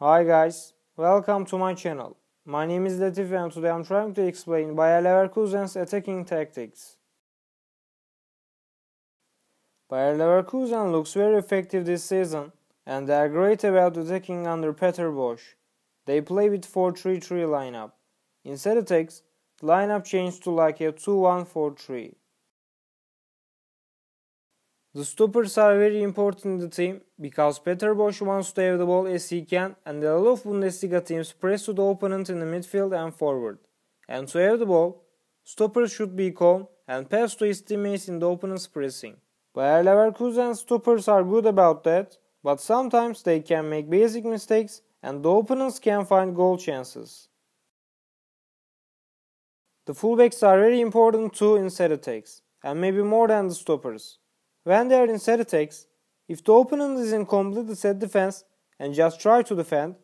Hi guys, welcome to my channel. My name is Latif and today I'm trying to explain Bayer Leverkusen's attacking tactics. Bayer Leverkusen looks very effective this season and they are great about attacking under Peter Bosch. They play with 4-3-3 lineup. Instead attacks, the lineup changed to like a 2-1-4-3. The stoppers are very important in the team because Peter Bosch wants to have the ball as he can and a lot of Bundesliga teams press to the opponent in the midfield and forward. And to have the ball, stoppers should be calm and pass to his teammates in the opponent's pressing. Bayer Leverkusen stoppers are good about that, but sometimes they can make basic mistakes and the opponents can find goal chances. The fullbacks are very important too in set attacks, and maybe more than the stoppers. When they are in set attacks, if the opponent is in completely set defense and just try to defend,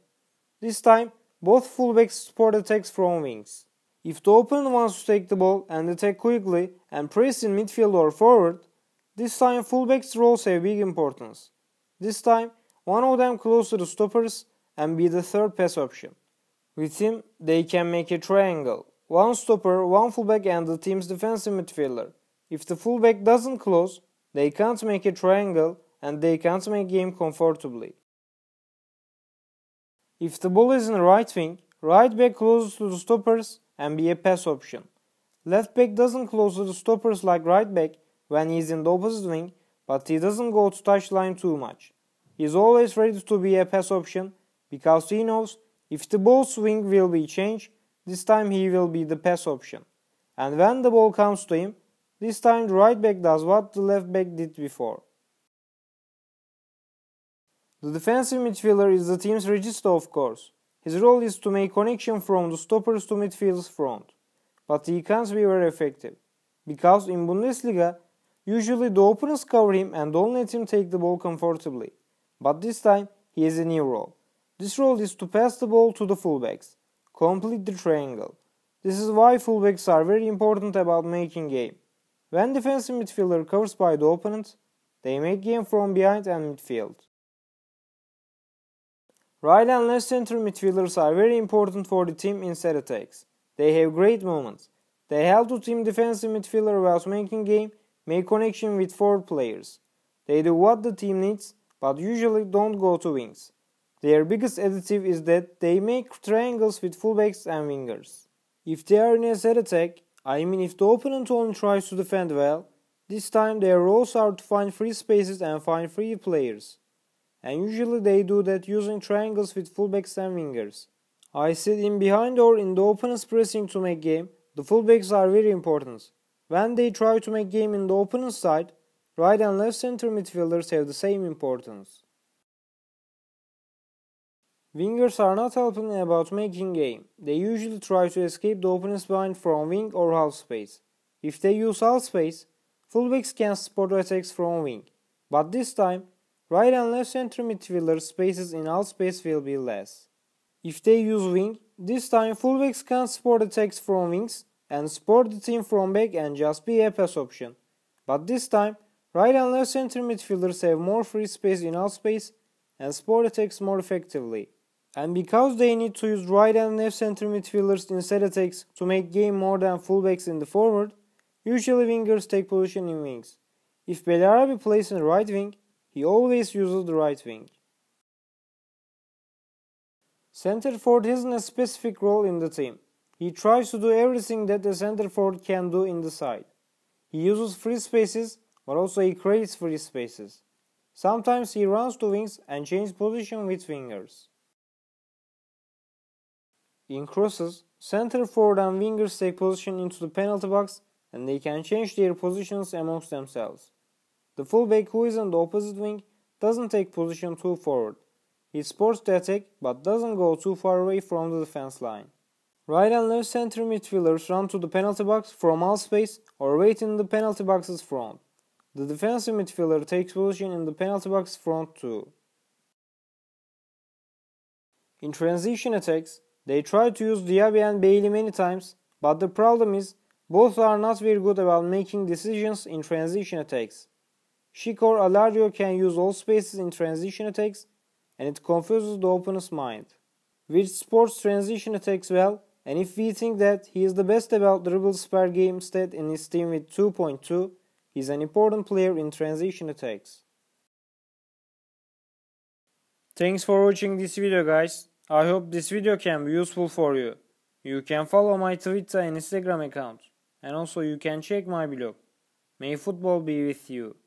this time both fullbacks support attacks from wings. If the opponent wants to take the ball and attack quickly and press in midfield or forward, this time fullbacks roles have big importance. This time one of them close to the stoppers and be the third pass option. With him, they can make a triangle. One stopper, one fullback and the team's defensive midfielder. If the fullback doesn't close, they can't make a triangle and they can't make game comfortably. If the ball is in right wing, right back closes to the stoppers and be a pass option. Left back doesn't close to the stoppers like right back when he's in the opposite wing, but he doesn't go to touchline too much. He's always ready to be a pass option because he knows if the ball swing will be changed, this time he will be the pass option. And when the ball comes to him, this time the right back does what the left back did before. The defensive midfielder is the team's regista of course. His role is to make connection from the stoppers to midfield's front. But he can't be very effective. Because in Bundesliga, usually the openers cover him and don't let him take the ball comfortably. But this time, he has a new role. This role is to pass the ball to the fullbacks. Complete the triangle. This is why fullbacks are very important about making game. When defensive midfielder covers by the opponent, they make game from behind and midfield. Right and left center midfielders are very important for the team in set attacks. They have great moments. They help the team defensive midfielder whilst making game, make connection with forward players. They do what the team needs, but usually don't go to wings. Their biggest additive is that they make triangles with fullbacks and wingers. If they are in a set attack, I mean, if the opponent only tries to defend well, this time their roles are to find free spaces and find free players. And usually they do that using triangles with fullbacks and wingers. I sit in behind or in the opponent's pressing to make game, the fullbacks are very important. When they try to make game in the opponent's side, right and left center midfielders have the same importance. Wingers are not helping about making game. They usually try to escape the opponent's bind from wing or half space. If they use half space, fullbacks can support attacks from wing. But this time, right and left center midfielder spaces in half space will be less. If they use wing, this time fullbacks can support attacks from wings and support the team from back and just be a pass option. But this time, right and left center midfielders have more free space in half space and support attacks more effectively. And because they need to use right and left center midfielders instead of attacks to make game more than fullbacks in the forward, usually wingers take position in wings. If Belarabi plays in right wing, he always uses the right wing. Center forward isn't a specific role in the team. He tries to do everything that the center forward can do in the side. He uses free spaces, but also he creates free spaces. Sometimes he runs to wings and changes position with Wingers. In crosses, center forward and wingers take position into the penalty box and they can change their positions amongst themselves. The fullback who is on the opposite wing doesn't take position too forward. He supports the attack but doesn't go too far away from the defense line. Right and left center midfielders run to the penalty box from half space or wait in the penalty box's front. The defensive midfielder takes position in the penalty box front too. In transition attacks, they try to use Diaby and Bailey many times, but the problem is both are not very good about making decisions in transition attacks. Shikor Alario can use all spaces in transition attacks and it confuses the opponent's mind. Which sports transition attacks well and if we think that he is the best about dribble spare game stat in his team with 2.2, he is an important player in transition attacks. Thanks for watching this video guys. I hope this video can be useful for you. You can follow my Twitter and Instagram account, And also you can check my blog. May football be with you.